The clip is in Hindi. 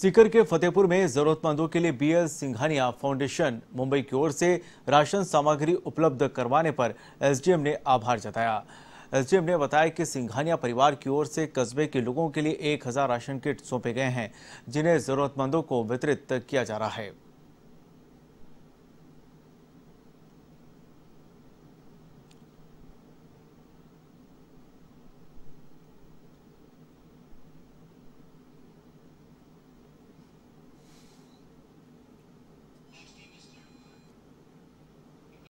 सीकर के फतेहपुर में जरूरतमंदों के लिए बीएल सिंघानिया फाउंडेशन मुंबई की ओर से राशन सामग्री उपलब्ध करवाने पर एसडीएम ने आभार जताया एसडीएम ने बताया कि सिंघानिया परिवार की ओर से कस्बे के लोगों के लिए 1000 राशन किट सौंपे गए हैं जिन्हें जरूरतमंदों को वितरित किया जा रहा है